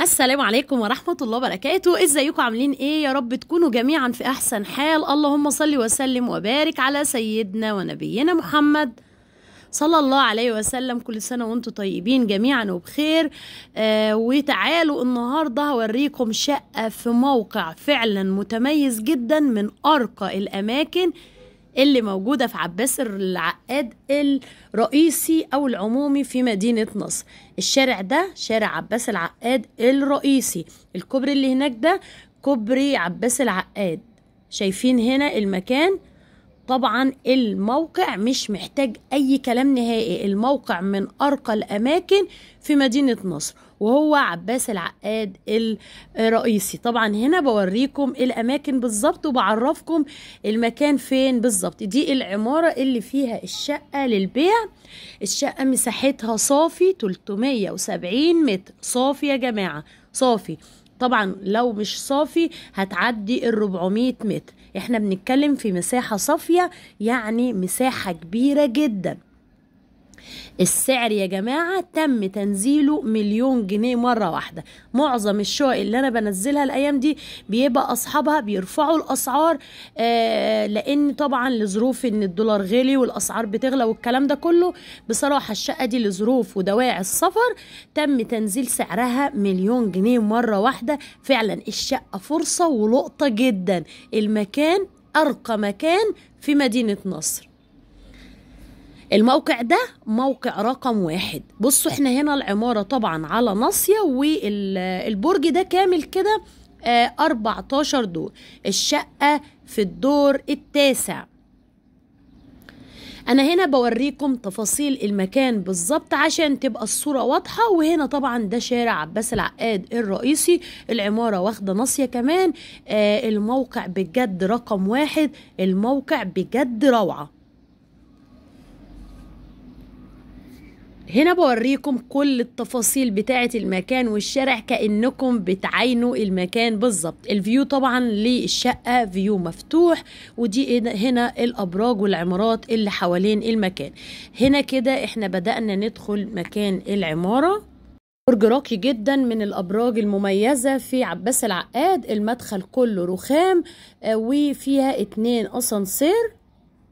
السلام عليكم ورحمة الله وبركاته ازيكم عاملين ايه يا رب تكونوا جميعا في احسن حال اللهم صل وسلم وبارك على سيدنا ونبينا محمد صلى الله عليه وسلم كل سنة وانتم طيبين جميعا وبخير آه وتعالوا النهاردة هوريكم شقة في موقع فعلا متميز جدا من ارقى الاماكن اللي موجودة في عباس العقاد الرئيسي أو العمومي في مدينة نصر الشارع ده شارع عباس العقاد الرئيسي الكوبري اللي هناك ده كوبري عباس العقاد شايفين هنا المكان طبعا الموقع مش محتاج اي كلام نهائي الموقع من ارقى الاماكن في مدينه نصر وهو عباس العقاد الرئيسي طبعا هنا بوريكم الاماكن بالظبط وبعرفكم المكان فين بالظبط دي العماره اللي فيها الشقه للبيع الشقه مساحتها صافي 370 متر صافي يا جماعه صافي طبعا لو مش صافي هتعدي ال 400 متر احنا بنتكلم في مساحه صافيه يعني مساحه كبيره جدا السعر يا جماعة تم تنزيله مليون جنيه مرة واحدة معظم الشقق اللي أنا بنزلها الأيام دي بيبقى أصحابها بيرفعوا الأسعار آه لأن طبعا لظروف إن الدولار غلي والأسعار بتغلى والكلام ده كله بصراحة الشقة دي لظروف ودواعي السفر تم تنزيل سعرها مليون جنيه مرة واحدة فعلا الشقة فرصة ولقطة جدا المكان أرقى مكان في مدينة نصر الموقع ده موقع رقم واحد بصوا احنا هنا العمارة طبعا على ناصية والبرج ده كامل كده 14 آه، دور الشقة في الدور التاسع انا هنا بوريكم تفاصيل المكان بالظبط عشان تبقى الصوره واضحه وهنا طبعا ده شارع عباس العقاد الرئيسي العماره واخده ناصيه كمان آه الموقع بجد رقم واحد الموقع بجد روعه هنا بوريكم كل التفاصيل بتاعة المكان والشارع كأنكم بتعينوا المكان بالظبط الفيو طبعا للشقة فيو مفتوح ودي هنا الأبراج والعمارات اللي حوالين المكان هنا كده احنا بدأنا ندخل مكان العمارة برج راقي جدا من الابراج المميزه في عباس العقاد المدخل كله رخام آه، وفيها اتنين اسانسير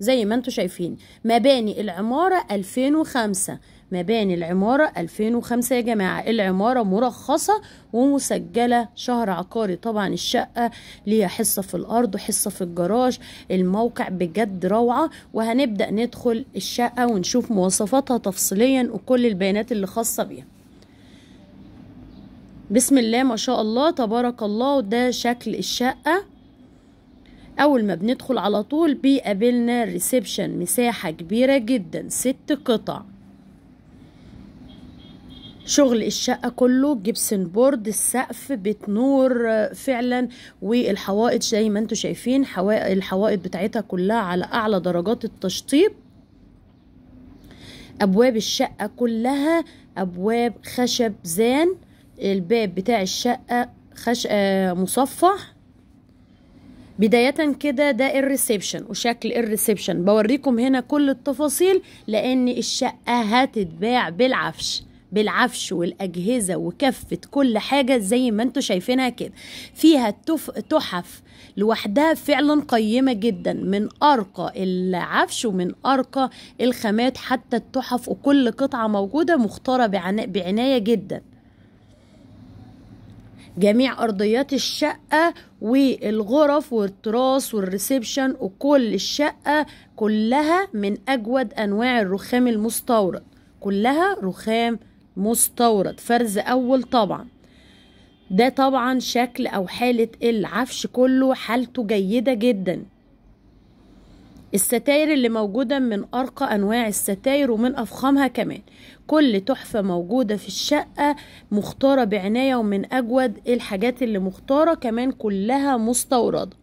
زي ما انتم شايفين مباني العماره 2005 مباني العمارة 2005 يا جماعة العمارة مرخصة ومسجلة شهر عقاري طبعا الشقة ليها حصة في الأرض وحصة في الجراج الموقع بجد روعة وهنبدأ ندخل الشقة ونشوف مواصفاتها تفصيليا وكل البيانات اللي خاصة بيها بسم الله ما شاء الله تبارك الله ده شكل الشقة أول ما بندخل على طول بيقابلنا الريسبشن مساحة كبيرة جدا ست قطع شغل الشقة كله جبسن بورد السقف بتنور فعلا والحوائط زي ما انتم شايفين الحوائط بتاعتها كلها على اعلى درجات التشطيب ابواب الشقة كلها ابواب خشب زان الباب بتاع الشقة خش... آه، مصفح بداية كده ده الريسبشن وشكل الريسبشن بوريكم هنا كل التفاصيل لان الشقة هتتباع بالعفش بالعفش والاجهزه وكفه كل حاجه زي ما انتم شايفينها كده فيها تحف لوحدها فعلا قيمه جدا من ارقى العفش ومن ارقى الخامات حتى التحف وكل قطعه موجوده مختاره بعنايه جدا جميع ارضيات الشقه والغرف والتراس والريسبشن وكل الشقه كلها من اجود انواع الرخام المستورد كلها رخام مستورد فرز أول طبعا ده طبعا شكل أو حالة العفش كله حالته جيدة جدا الستاير اللي موجودة من أرقى أنواع الستاير ومن أفخمها كمان كل تحفة موجودة في الشقة مختارة بعناية ومن أجود الحاجات اللي مختارة كمان كلها مستوردة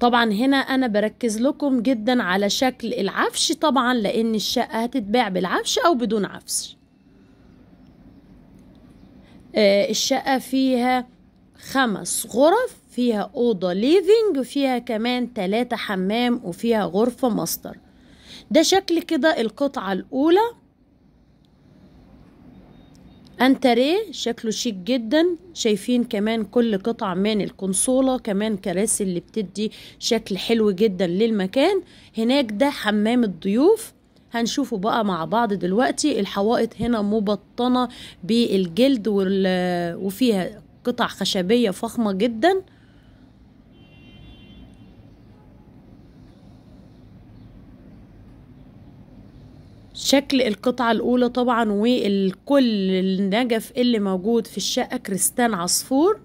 طبعا هنا انا بركز لكم جدا على شكل العفش طبعا لان الشقة هتتباع بالعفش او بدون عفش آه، الشقة فيها خمس غرف فيها أوضة ليفينج وفيها كمان تلاتة حمام وفيها غرفة مصدر ده شكل كده القطعة الأولى انتريه شكله شيك جدا شايفين كمان كل قطع من الكونسولة كمان كراسي اللي بتدي شكل حلو جدا للمكان هناك ده حمام الضيوف هنشوفه بقى مع بعض دلوقتي الحوائط هنا مبطنة بالجلد وفيها قطع خشبية فخمة جداً شكل القطعة الأولى طبعا والكل النجف اللي موجود في الشقة كريستان عصفور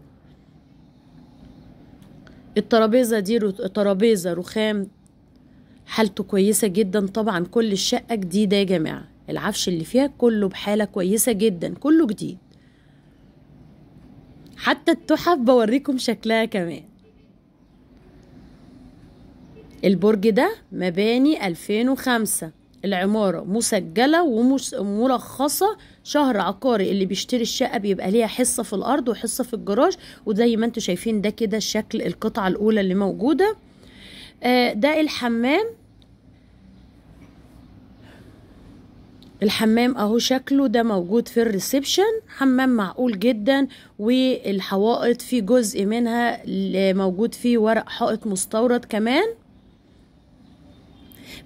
الترابيزة دي ترابيزة رخام حالته كويسة جدا طبعا كل الشقة جديدة يا جماعة العفش اللي فيها كله بحالة كويسة جدا كله جديد حتى التحف بوريكم شكلها كمان البرج ده مباني 2005 العمارة مسجلة ومرخصة شهر عقاري اللي بيشتري الشقة بيبقى ليها حصة في الأرض وحصة في الجراج وزي ما انتوا شايفين ده كده شكل القطعة الأولى اللي موجودة آه، ده الحمام الحمام اهو شكله ده موجود في الريسبشن حمام معقول جدا والحوائط في جزء منها موجود فيه ورق حائط مستورد كمان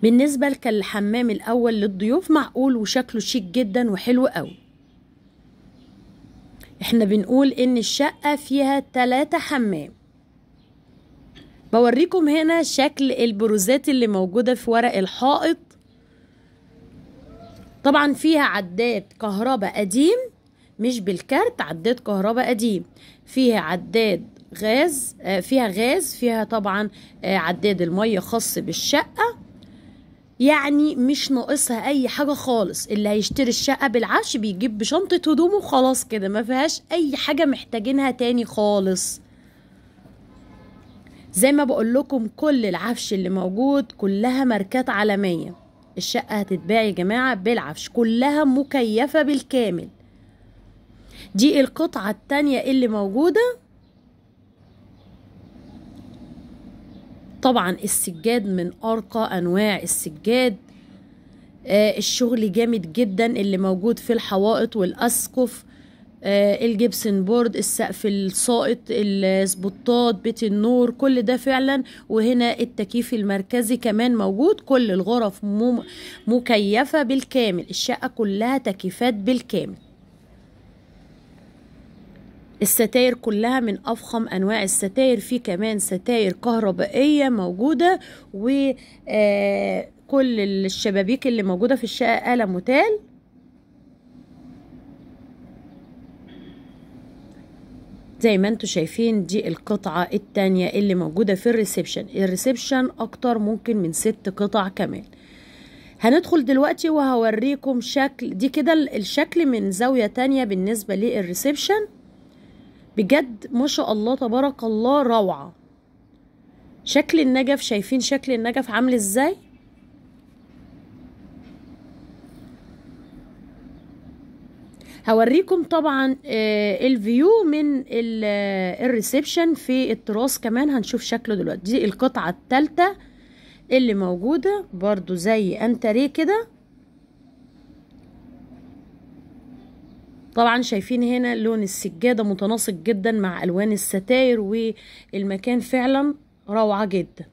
بالنسبة للحمام الحمام الأول للضيوف معقول وشكله شيك جدا وحلو قوي احنا بنقول ان الشقة فيها تلاتة حمام بوريكم هنا شكل البروزات اللي موجودة في ورق الحائط طبعا فيها عداد كهرباء قديم مش بالكارت عداد كهرباء قديم فيها عداد غاز آه، فيها غاز فيها طبعا آه، عداد المية خاص بالشقة يعني مش ناقصها اي حاجه خالص اللي هيشتري الشقه بالعفش بيجيب بشنطه هدومه وخلاص كده ما فيهاش اي حاجه محتاجينها تاني خالص زي ما بقول لكم كل العفش اللي موجود كلها ماركات عالميه الشقه هتتباع يا جماعه بالعفش كلها مكيفه بالكامل دي القطعه التانيه اللي موجوده طبعا السجاد من أرقى أنواع السجاد آه الشغل جامد جدا اللي موجود في الحوائط والأسقف آه الجبسن بورد السقف السائط السبوتات بيت النور كل ده فعلا وهنا التكييف المركزي كمان موجود كل الغرف مكيفة بالكامل الشقة كلها تكييفات بالكامل الستاير كلها من أفخم أنواع الستاير في كمان ستاير كهربائية موجودة وكل آه، الشبابيك اللي موجودة في الشقة قلم وتال زي ما انتم شايفين دي القطعة التانية اللي موجودة في الريسبشن الريسبشن اكتر ممكن من ست قطع كمان هندخل دلوقتي وهوريكم شكل دي كده الشكل من زاوية تانية بالنسبة للريسبشن بجد ما شاء الله تبارك الله روعة شكل النجف شايفين شكل النجف عامل ازاي هوريكم طبعا آه، الفيو من آه، الريسبشن في التراس كمان هنشوف شكله دلوقتي دي القطعة الثالثة اللي موجودة برضو زي انتريه كده طبعا شايفين هنا لون السجادة متناسق جدا مع ألوان الستاير والمكان فعلا روعة جدا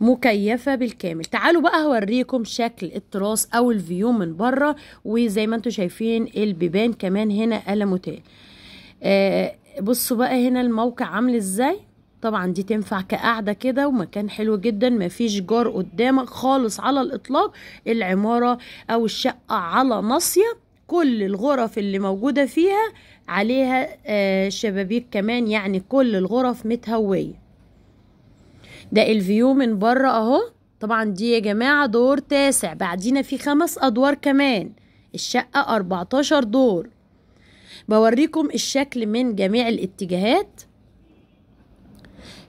مكيفة بالكامل تعالوا بقى هوريكم شكل التراس او الفيو من بره وزي ما انتم شايفين البيبان كمان هنا قلموتين آه بصوا بقى هنا الموقع عامل ازاي طبعا دي تنفع كقعده كده ومكان حلو جدا مفيش جار قدامك خالص على الاطلاق العماره او الشقه على ناصيه كل الغرف اللي موجوده فيها عليها آه شبابيك كمان يعني كل الغرف متهويه ده الفيو من بره اهو طبعا دي يا جماعه دور تاسع بعدينا في خمس ادوار كمان الشقه 14 دور بوريكم الشكل من جميع الاتجاهات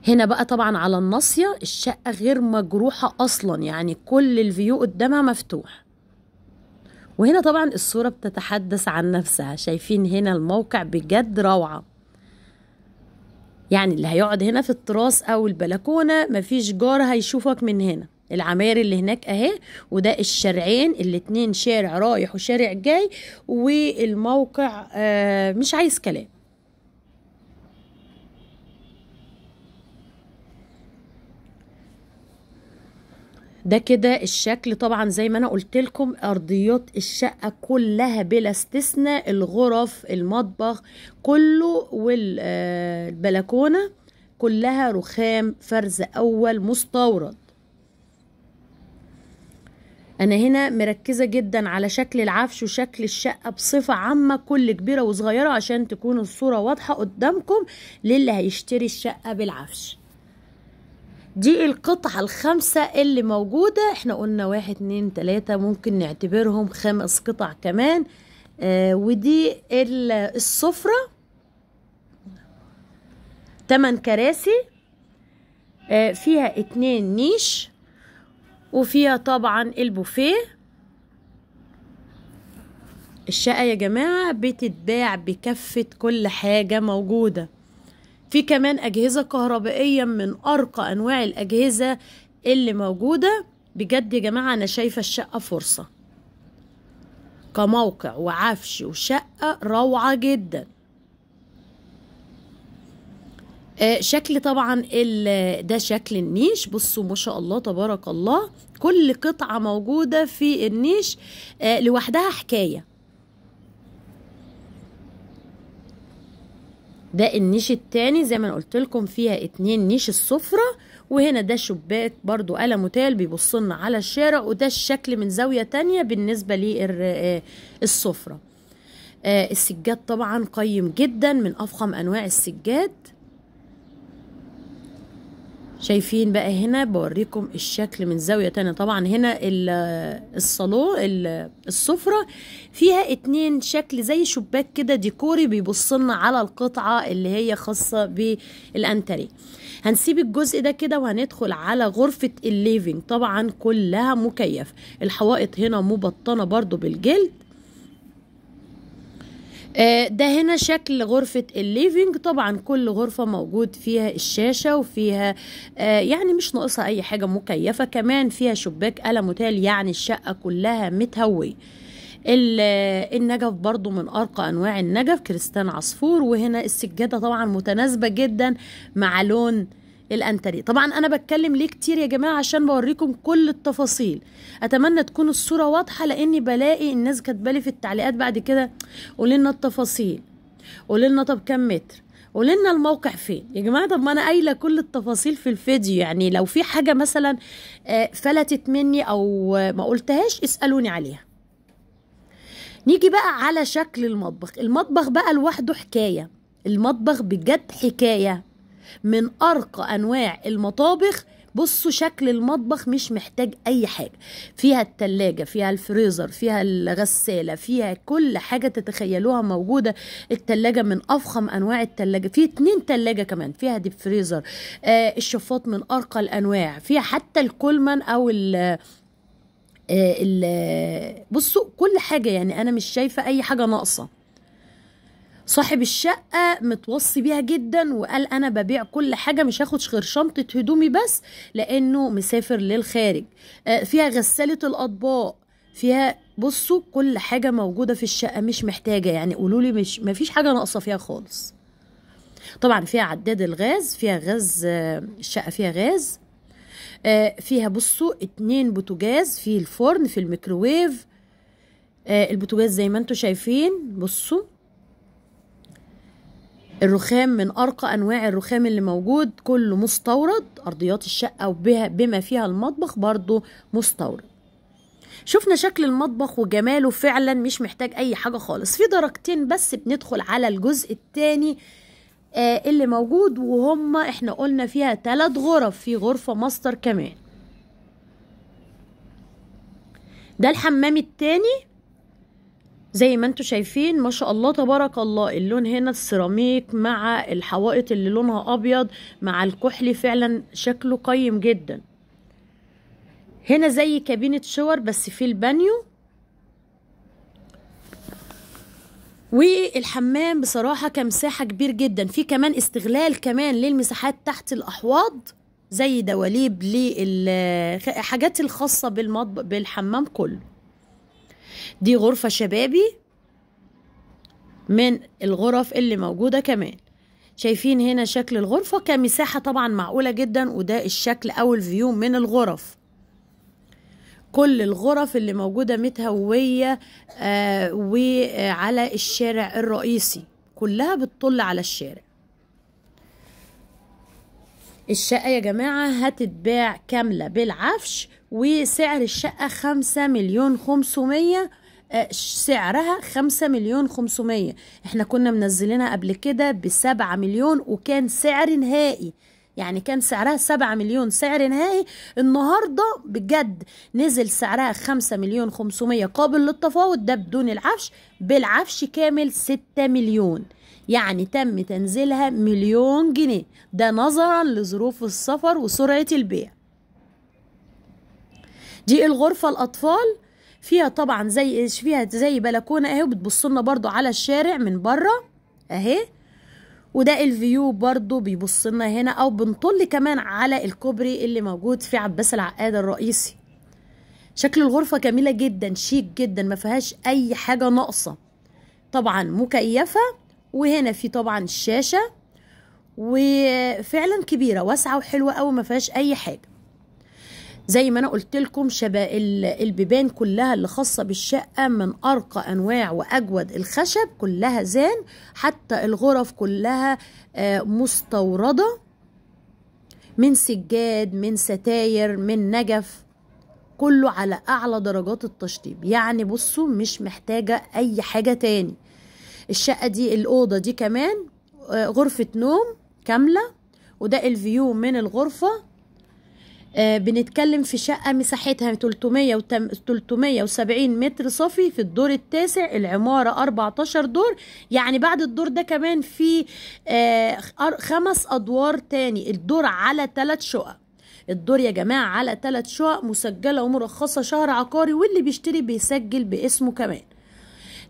هنا بقى طبعا على الناصية الشقة غير مجروحة أصلا يعني كل الفيو قدامها مفتوح وهنا طبعا الصورة بتتحدث عن نفسها شايفين هنا الموقع بجد روعة يعني اللي هيقعد هنا في التراس أو البلكونة مفيش جار هيشوفك من هنا العماير اللي هناك اهي وده الشارعين الاتنين شارع رايح وشارع جاي والموقع آه مش عايز كلام ده كده الشكل طبعا زي ما انا قلت لكم ارضيات الشقه كلها بلا استثناء الغرف المطبخ كله والبلكونه كلها رخام فرز اول مستورد انا هنا مركزه جدا على شكل العفش وشكل الشقه بصفه عامه كل كبيره وصغيره عشان تكون الصوره واضحه قدامكم للي هيشتري الشقه بالعفش دي القطعة الخمسة اللي موجودة احنا قلنا واحد اتنين تلاتة ممكن نعتبرهم خمس قطع كمان آه ودي السفرة تمن كراسي آه فيها اتنين نيش وفيها طبعا البوفيه الشقة يا جماعة بتتباع بكفة كل حاجة موجودة في كمان أجهزة كهربائية من أرقى أنواع الأجهزة اللي موجودة بجد يا جماعة أنا شايفة الشقة فرصة كموقع وعفش وشقة روعة جدا آه، شكل طبعا ده شكل النيش بصوا ما شاء الله تبارك الله كل قطعة موجودة في النيش آه، لوحدها حكاية ده النيش التاني زي ما انا قلت لكم فيها اتنين نيش السفره وهنا ده شباك برضو قلم وتال بيبص لنا على الشارع وده الشكل من زاويه تانية بالنسبه للسفره آه، آه، السجاد طبعا قيم جدا من افخم انواع السجاد شايفين بقى هنا بوريكم الشكل من زاوية تانية طبعا هنا الصالون السفرة فيها اتنين شكل زي شباك كده ديكوري بيبصلنا على القطعة اللي هي خاصة بالانتري هنسيب الجزء ده كده وهندخل على غرفة الليفينج طبعا كلها مكيف الحوائط هنا مبطنة برضو بالجلد آه، ده هنا شكل غرفة الليفينج طبعا كل غرفة موجود فيها الشاشة وفيها آه، يعني مش ناقصها أي حاجة مكيفة كمان فيها شباك ألا متال يعني الشقة كلها متهوية آه، النجف برضو من أرقى أنواع النجف كريستان عصفور وهنا السجادة طبعا متناسبة جدا مع لون الانتري طبعا انا بتكلم ليه كتير يا جماعه عشان بوريكم كل التفاصيل اتمنى تكون الصوره واضحه لاني بلاقي الناس كاتبالي في التعليقات بعد كده قولي لنا التفاصيل قولي لنا طب كم متر قولي لنا الموقع فين يا جماعه طب ما انا قايله كل التفاصيل في الفيديو يعني لو في حاجه مثلا آه، فلتت مني او ما قلتهاش اسالوني عليها نيجي بقى على شكل المطبخ المطبخ بقى لوحده حكايه المطبخ بجد حكايه من ارقى انواع المطابخ بصوا شكل المطبخ مش محتاج اي حاجة فيها التلاجة فيها الفريزر فيها الغسالة فيها كل حاجة تتخيلوها موجودة التلاجة من افخم انواع التلاجة في اتنين تلاجة كمان فيها ديب فريزر آه الشفاط من ارقى الانواع فيها حتى الكولمان او ال آه، آه، بصوا كل حاجة يعني انا مش شايفة اي حاجة ناقصة صاحب الشقة متوصي بيها جدا وقال أنا ببيع كل حاجة مش هاخد غير شنطة هدومي بس لأنه مسافر للخارج آه، فيها غسالة الأطباق فيها بصوا كل حاجة موجودة في الشقة مش محتاجة يعني قولوا لي مش مفيش حاجة ناقصة فيها خالص طبعا فيها عداد الغاز فيها غاز آه، الشقة فيها غاز آه، فيها بصوا اتنين بوتجاز في الفرن في الميكروويف البوتجاز زي ما انتوا شايفين بصوا الرخام من أرقى أنواع الرخام اللي موجود كله مستورد أرضيات الشقة وبها بما فيها المطبخ برضو مستورد شفنا شكل المطبخ وجماله فعلا مش محتاج أي حاجة خالص في درجتين بس بندخل على الجزء التاني آه اللي موجود وهم احنا قلنا فيها تلات غرف في غرفة ماستر كمان ده الحمام التاني زي ما انتم شايفين ما شاء الله تبارك الله اللون هنا السيراميك مع الحوائط اللي لونها ابيض مع الكحلي فعلا شكله قيم جدا هنا زي كابينة شاور بس في البانيو والحمام بصراحة كمساحة كبير جدا في كمان استغلال كمان للمساحات تحت الأحواض زي دواليب للحاجات الخاصة بالحمام كله دي غرفة شبابي من الغرف اللي موجودة كمان شايفين هنا شكل الغرفة كمساحة طبعا معقولة جدا وده الشكل أو الفيو من الغرف كل الغرف اللي موجودة متهوية آه وعلى الشارع الرئيسي كلها بتطل على الشارع الشقة يا جماعة هتتباع كاملة بالعفش وسعر الشقة خمسة مليون خمسمية آه، سعرها خمسة مليون خمسمية احنا كنا منزلينها قبل كده بسبعة مليون وكان سعر نهائي يعني كان سعرها سبعة مليون سعر نهائي النهارده بجد نزل سعرها خمسة مليون خمسمية قابل للتفاوض ده بدون العفش بالعفش كامل ستة مليون يعني تم تنزيلها مليون جنيه ده نظرا لظروف السفر وسرعة البيع دي الغرفة الأطفال فيها طبعا زي فيها زي بلكونة اهي وبتبص لنا برضو على الشارع من بره اهي وده الفيو برضو بيبص لنا هنا او بنطل كمان على الكوبري اللي موجود في عباس العقاد الرئيسي شكل الغرفة جميلة جدا شيك جدا ما فيهاش اي حاجة ناقصة طبعا مكيفة وهنا في طبعا الشاشة وفعلا كبيرة واسعة وحلوة قوي ما فيهاش أي حاجة زي ما انا قلت لكم شبا البيبان كلها اللي خاصه بالشقه من ارقى انواع واجود الخشب كلها زان حتى الغرف كلها آه، مستورده من سجاد من ستاير من نجف كله على اعلى درجات التشطيب يعني بصوا مش محتاجه اي حاجه تاني الشقة دي الأوضة دي كمان آه، غرفة نوم كاملة وده الفيو من الغرفة آه، بنتكلم في شقة مساحتها 370 متر صافي في الدور التاسع العمارة 14 دور يعني بعد الدور ده كمان في آه، خمس أدوار تاني الدور على ثلاث شقق الدور يا جماعة على ثلاث شقق مسجلة ومرخصة شهر عقاري واللي بيشتري بيسجل باسمه كمان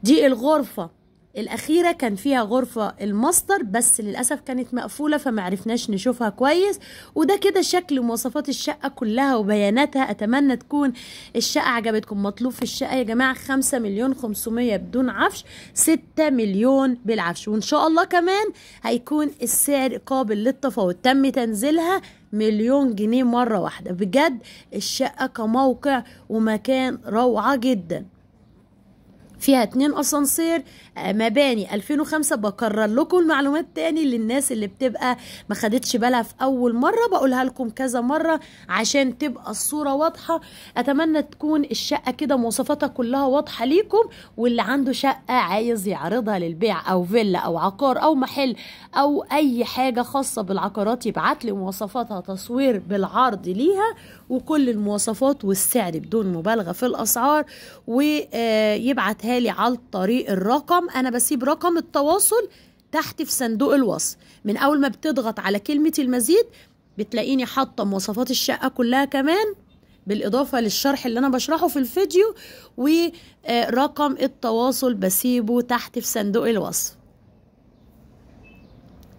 دي الغرفة الأخيرة كان فيها غرفة المصدر بس للأسف كانت مقفولة فمعرفناش نشوفها كويس وده كده شكل مواصفات الشقة كلها وبياناتها أتمنى تكون الشقة عجبتكم مطلوب في الشقة يا جماعة خمسة مليون خمسمية بدون عفش ستة مليون بالعفش وإن شاء الله كمان هيكون السعر قابل للتفاوض تم تنزيلها مليون جنيه مرة واحدة بجد الشقة كموقع ومكان روعة جداً فيها اتنين اسانسير آه، مباني 2005 بكرر لكم المعلومات تاني للناس اللي بتبقى ما خدتش بالها في اول مره بقولها لكم كذا مره عشان تبقى الصوره واضحه اتمنى تكون الشقه كده مواصفاتها كلها واضحه ليكم واللي عنده شقه عايز يعرضها للبيع او فيلا او عقار او محل او اي حاجه خاصه بالعقارات يبعت لي مواصفاتها تصوير بالعرض ليها وكل المواصفات والسعر بدون مبالغه في الاسعار ويبعتها لي على الطريق الرقم انا بسيب رقم التواصل تحت في صندوق الوصف من اول ما بتضغط على كلمه المزيد بتلاقيني حاطه مواصفات الشقه كلها كمان بالإضافة للشرح اللي أنا بشرحه في الفيديو ورقم التواصل بسيبه تحت في صندوق الوصف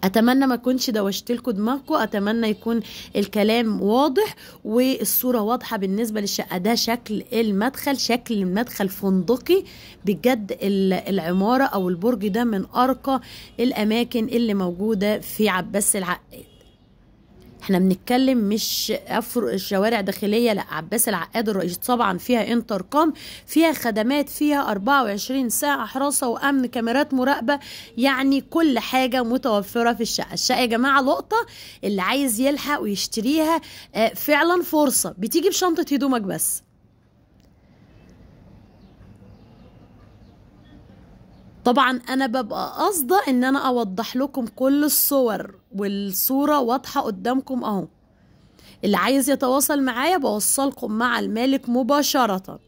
اتمنى ما اكونش دوشت لكم دماغكم اتمنى يكون الكلام واضح والصوره واضحه بالنسبه للشقه ده شكل المدخل شكل المدخل فندقي بجد العماره او البرج ده من ارقى الاماكن اللي موجوده في عباس العقاد احنا بنتكلم مش أفر... شوارع داخليه لا عباس العقاد الرئيس طبعا فيها انتركم فيها خدمات فيها 24 ساعه حراسه وامن كاميرات مراقبه يعني كل حاجه متوفره في الشقه الشقه يا جماعه لقطه اللي عايز يلحق ويشتريها آه، فعلا فرصه بتيجي بشنطه هدومك بس طبعا انا ببقى قاصده ان انا اوضح لكم كل الصور والصوره واضحه قدامكم اهو اللي عايز يتواصل معايا بوصلكم مع المالك مباشره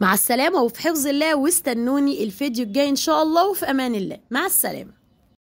مع السلامه وفي حفظ الله واستنوني الفيديو الجاي ان شاء الله وفي امان الله مع السلامه